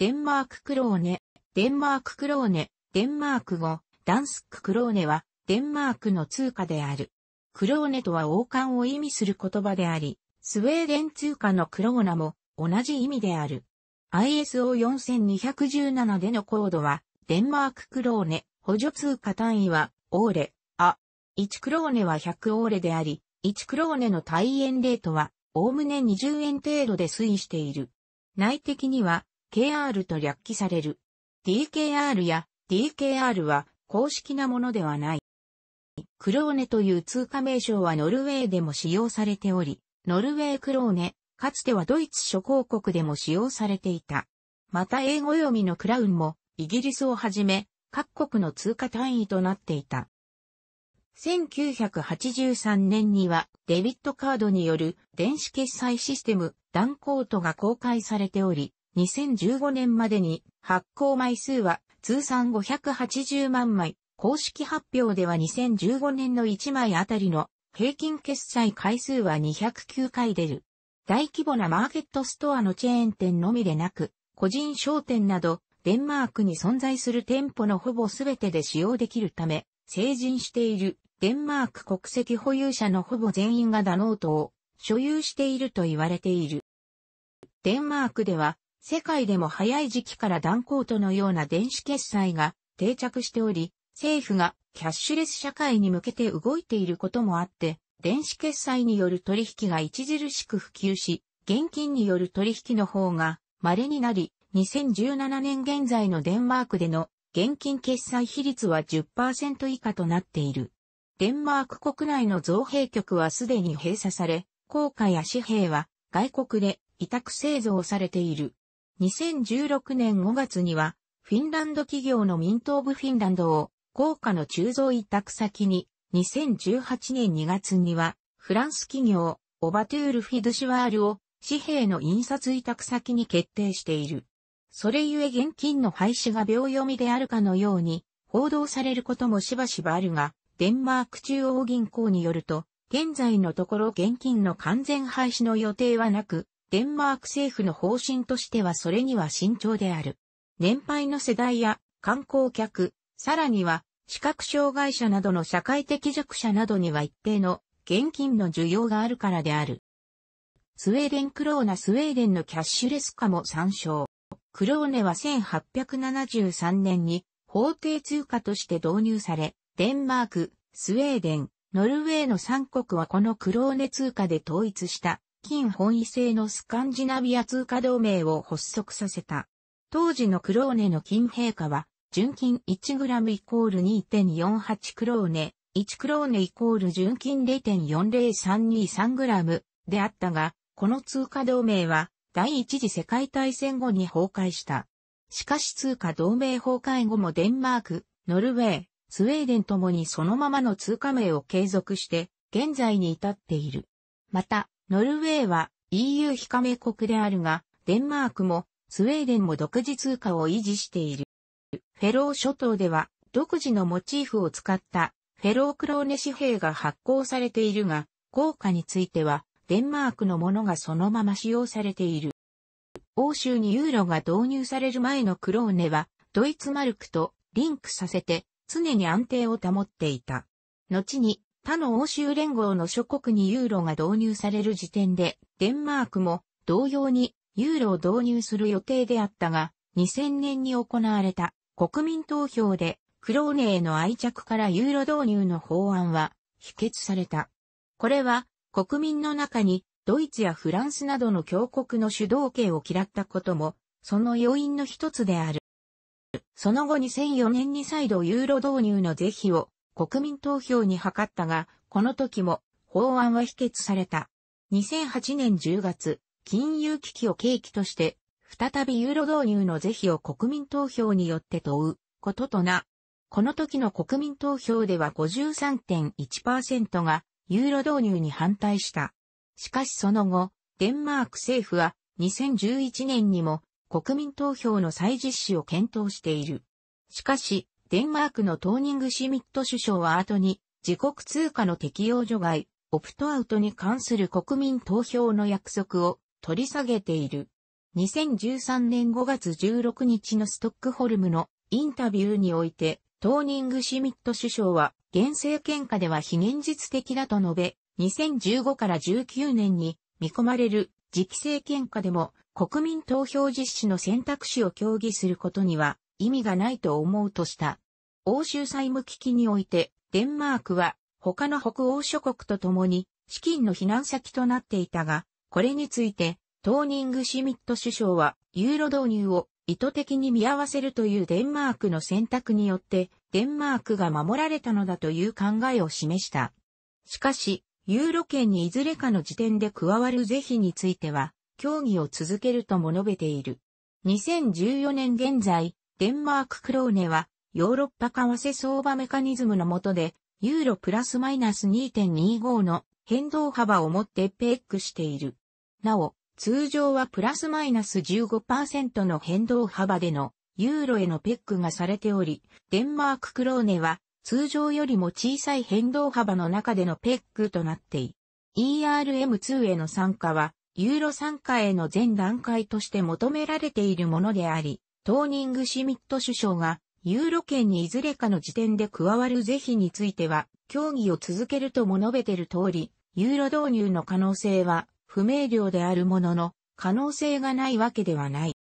デンマーククローネ、デンマーククローネ、デンマーク語、ダンスククローネは、デンマークの通貨である。クローネとは王冠を意味する言葉であり、スウェーデン通貨のクローナも同じ意味である。ISO4217 でのコードは、デンマーククローネ、補助通貨単位は、オーレ、あ。1クローネは100オーレであり、1クローネの対円レートは、おおむね20円程度で推移している。内的には、KR と略記される。DKR や DKR は公式なものではない。クローネという通貨名称はノルウェーでも使用されており、ノルウェークローネ、かつてはドイツ諸公国でも使用されていた。また英語読みのクラウンもイギリスをはじめ各国の通貨単位となっていた。1983年にはデビットカードによる電子決済システムダンコートが公開されており、2015年までに発行枚数は通算580万枚、公式発表では2015年の1枚あたりの平均決済回数は209回出る。大規模なマーケットストアのチェーン店のみでなく、個人商店など、デンマークに存在する店舗のほぼ全てで使用できるため、成人しているデンマーク国籍保有者のほぼ全員がダノートを所有していると言われている。デンマークでは世界でも早い時期から断行とのような電子決済が定着しており、政府がキャッシュレス社会に向けて動いていることもあって、電子決済による取引が著しく普及し、現金による取引の方が稀になり、2017年現在のデンマークでの現金決済比率は10%以下となっている。デンマーク国内の造幣局はすでに閉鎖され、硬貨や紙幣は外国で委託製造されている。2016年5月には、フィンランド企業のミント・オブ・フィンランドを、豪華の鋳造委託先に、2018年2月には、フランス企業、オバトゥール・フィドシュワールを、紙幣の印刷委託先に決定している。それゆえ現金の廃止が秒読みであるかのように、報道されることもしばしばあるが、デンマーク中央銀行によると、現在のところ現金の完全廃止の予定はなく、デンマーク政府の方針としてはそれには慎重である。年配の世代や観光客、さらには視覚障害者などの社会的弱者などには一定の現金の需要があるからである。スウェーデンクローナスウェーデンのキャッシュレス化も参照。クローネは1873年に法定通貨として導入され、デンマーク、スウェーデン、ノルウェーの3国はこのクローネ通貨で統一した金本位制のスカンジナビア通貨同盟を発足させた。当時のクローネの金陛下は、純金 1g イコール2.48クローネ、1クローネイコール純金 0.40323g であったが、この通貨同盟は第一次世界大戦後に崩壊した。しかし通貨同盟崩壊後もデンマーク、ノルウェー、スウェーデンともにそのままの通貨名を継続して、現在に至っている。また、ノルウェーは EU 非加盟国であるが、デンマークもスウェーデンも独自通貨を維持している。フェロー諸島では独自のモチーフを使ったフェロークローネ紙幣が発行されているが、効果についてはデンマークのものがそのまま使用されている。欧州にユーロが導入される前のクローネはドイツマルクとリンクさせて常に安定を保っていた。後に他の欧州連合の諸国にユーロが導入される時点で、デンマークも同様にユーロを導入する予定であったが、2000年に行われた国民投票でクローネへの愛着からユーロ導入の法案は否決された。これは国民の中にドイツやフランスなどの強国の主導権を嫌ったことも、その要因の一つである。その後2004年に再度ユーロ導入の是非を国民投票に諮ったが、この時も法案は否決された。2008年10月、金融危機を契機として、再びユーロ導入の是非を国民投票によって問うこととな。この時の国民投票では53.1%がユーロ導入に反対した。しかしその後、デンマーク政府は2011年にも国民投票の再実施を検討している。しかし、デンマークのトーニングシミット首相は後に、自国通貨の適用除外、オプトアウトに関する国民投票の約束を取り下げている。2013年5月16日のストックホルムのインタビューにおいて、トーニングシミット首相は、現政権下では非現実的だと述べ、2015から19年に見込まれる次期政権下でも国民投票実施の選択肢を協議することには意味がないと思うとした。欧州債務危機において、デンマークは他の北欧諸国と共に資金の避難先となっていたが、これについて、トーニングシミット首相は、ユーロ導入を意図的に見合わせるというデンマークの選択によって、デンマークが守られたのだという考えを示した。しかし、ユーロ圏にいずれかの時点で加わる是非については、協議を続けるとも述べている。2014年現在、デンマーククローネは、ヨーロッパ為替相場メカニズムの下で、ユーロプラスマイナス2.25の変動幅をもってペックしている。なお、通常はプラスマイナス15%の変動幅でのユーロへのペックがされており、デンマーククローネは通常よりも小さい変動幅の中でのペックとなっている。ERM2 への参加は、ユーロ参加への全段階として求められているものであり、トーニングシミット首相が、ユーロ圏にいずれかの時点で加わる是非については、協議を続けるとも述べてる通り、ユーロ導入の可能性は不明瞭であるものの、可能性がないわけではない。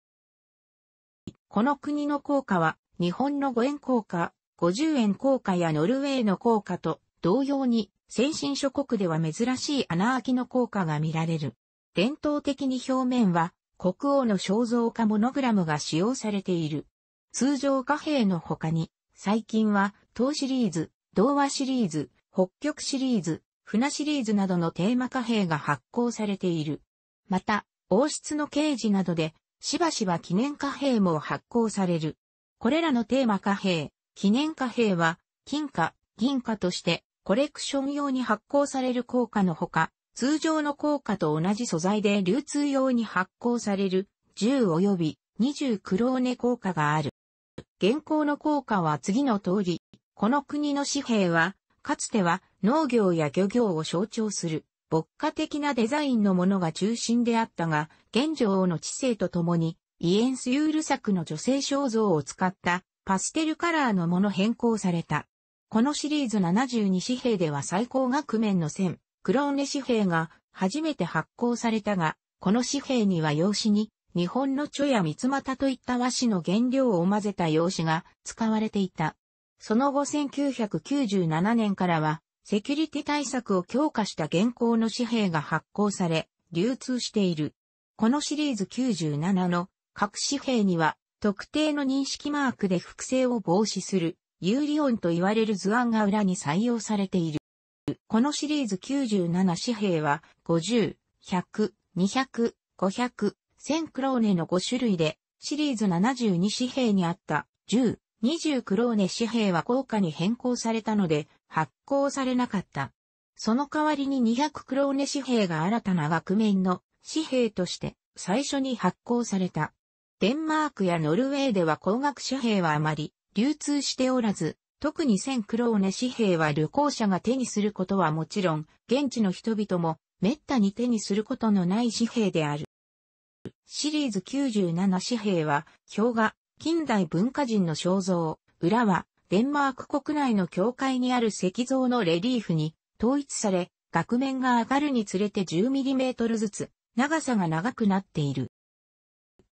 この国の効果は、日本の5円効果、50円効果やノルウェーの効果と同様に、先進諸国では珍しい穴開きの効果が見られる。伝統的に表面は国王の肖像画モノグラムが使用されている。通常貨幣の他に、最近は、当シリーズ、童話シリーズ、北極シリーズ、船シリーズなどのテーマ貨幣が発行されている。また、王室の刑事などで、しばしば記念貨幣も発行される。これらのテーマ貨幣、記念貨幣は、金貨、銀貨として、コレクション用に発行される効果のほか、通常の硬貨と同じ素材で流通用に発行される10及び20クローネ硬貨がある。現行の硬貨は次の通り、この国の紙幣は、かつては農業や漁業を象徴する、牧歌的なデザインのものが中心であったが、現状の知性とともに、イエンスユール作の女性肖像を使ったパステルカラーのもの変更された。このシリーズ72紙幣では最高額面の1000、クローネ紙幣が初めて発行されたが、この紙幣には用紙に日本の蝶や三股といった和紙の原料を混ぜた用紙が使われていた。その後1997年からはセキュリティ対策を強化した現行の紙幣が発行され、流通している。このシリーズ97の各紙幣には特定の認識マークで複製を防止する有利音と言われる図案が裏に採用されている。このシリーズ97紙幣は50、100、200、500、1000クローネの5種類で、シリーズ72紙幣にあった10、20クローネ紙幣は効果に変更されたので発行されなかった。その代わりに200クローネ紙幣が新たな額面の紙幣として最初に発行された。デンマークやノルウェーでは高額紙幣はあまり流通しておらず、特に1000クローネ紙幣は旅行者が手にすることはもちろん、現地の人々も滅多に手にすることのない紙幣である。シリーズ97紙幣は、表が近代文化人の肖像、裏はデンマーク国内の教会にある石像のレリーフに統一され、額面が上がるにつれて 10mm ずつ長さが長くなっている。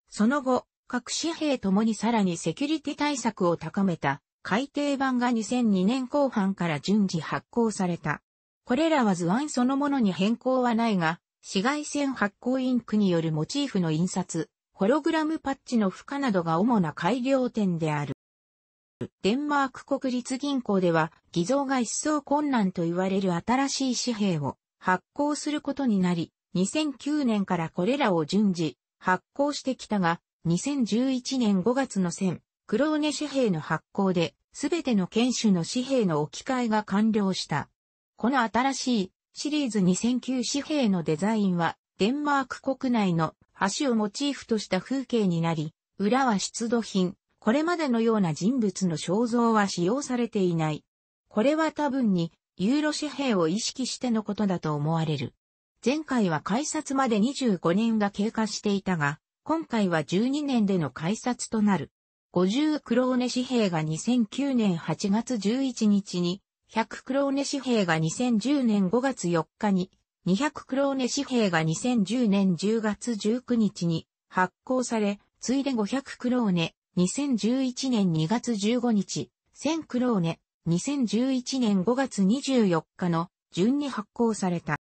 その後、各紙幣ともにさらにセキュリティ対策を高めた改訂版が2002年後半から順次発行された。これらは図案そのものに変更はないが、紫外線発光インクによるモチーフの印刷、ホログラムパッチの負荷などが主な改良点である。デンマーク国立銀行では偽造が一層困難と言われる新しい紙幣を発行することになり、2009年からこれらを順次発行してきたが、2011年5月の1000クローネ紙幣の発行で、すべての剣種の紙幣の置き換えが完了した。この新しいシリーズ2009紙幣のデザインは、デンマーク国内の橋をモチーフとした風景になり、裏は出土品、これまでのような人物の肖像は使用されていない。これは多分に、ユーロ紙幣を意識してのことだと思われる。前回は改札まで25年が経過していたが、今回は12年での改札となる。50クローネ紙幣が2009年8月11日に、100クローネ紙幣が2010年5月4日に、200クローネ紙幣が2010年10月19日に発行され、ついで500クローネ、2011年2月15日、1000クローネ、2011年5月24日の順に発行された。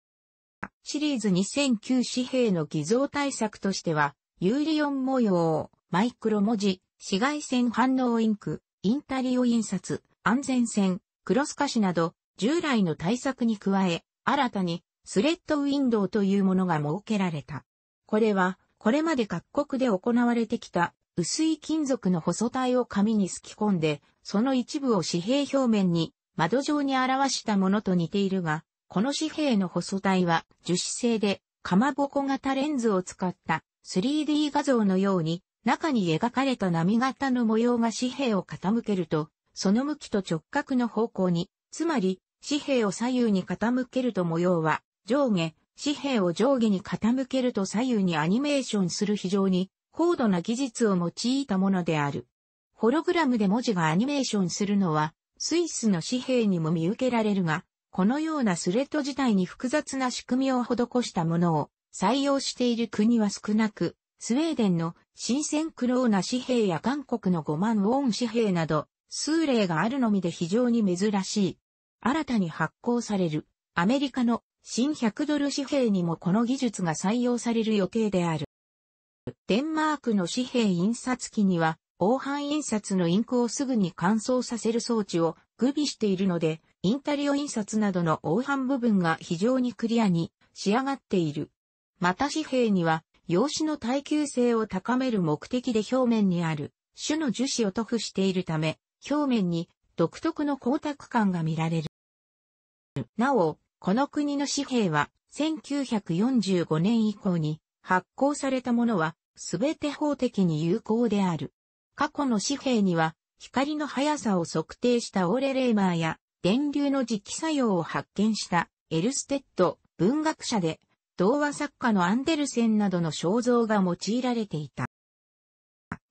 シリーズ2009紙幣の偽造対策としては、ユーリオン模様、マイクロ文字、紫外線反応インク、インタリオ印刷、安全線、クロスカシなど、従来の対策に加え、新たに、スレッドウィンドウというものが設けられた。これは、これまで各国で行われてきた、薄い金属の細体を紙にすき込んで、その一部を紙幣表面に、窓状に表したものと似ているが、この紙幣の細体は樹脂製で、かまぼこ型レンズを使った 3D 画像のように中に描かれた波形の模様が紙幣を傾けると、その向きと直角の方向に、つまり、紙幣を左右に傾けると模様は上下、紙幣を上下に傾けると左右にアニメーションする非常に高度な技術を用いたものである。ホログラムで文字がアニメーションするのはスイスの紙幣にも見受けられるが、このようなスレッド自体に複雑な仕組みを施したものを採用している国は少なく、スウェーデンの新鮮クローナ紙幣や韓国の5万ウォン紙幣など、数例があるのみで非常に珍しい。新たに発行されるアメリカの新100ドル紙幣にもこの技術が採用される予定である。デンマークの紙幣印刷機には、黄斑印刷のインクをすぐに乾燥させる装置を具備しているので、インタリオ印刷などの黄斑部分が非常にクリアに仕上がっている。また紙幣には陽子の耐久性を高める目的で表面にある種の樹脂を塗布しているため、表面に独特の光沢感が見られる。なお、この国の紙幣は1945年以降に発行されたものは全て法的に有効である。過去の紙幣には光の速さを測定したオレレーマーや電流の磁気作用を発見したエルステッド文学者で童話作家のアンデルセンなどの肖像が用いられていた。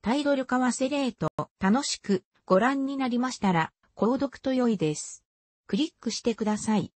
タイトル化はセレート、楽しくご覧になりましたら、購読と良いです。クリックしてください。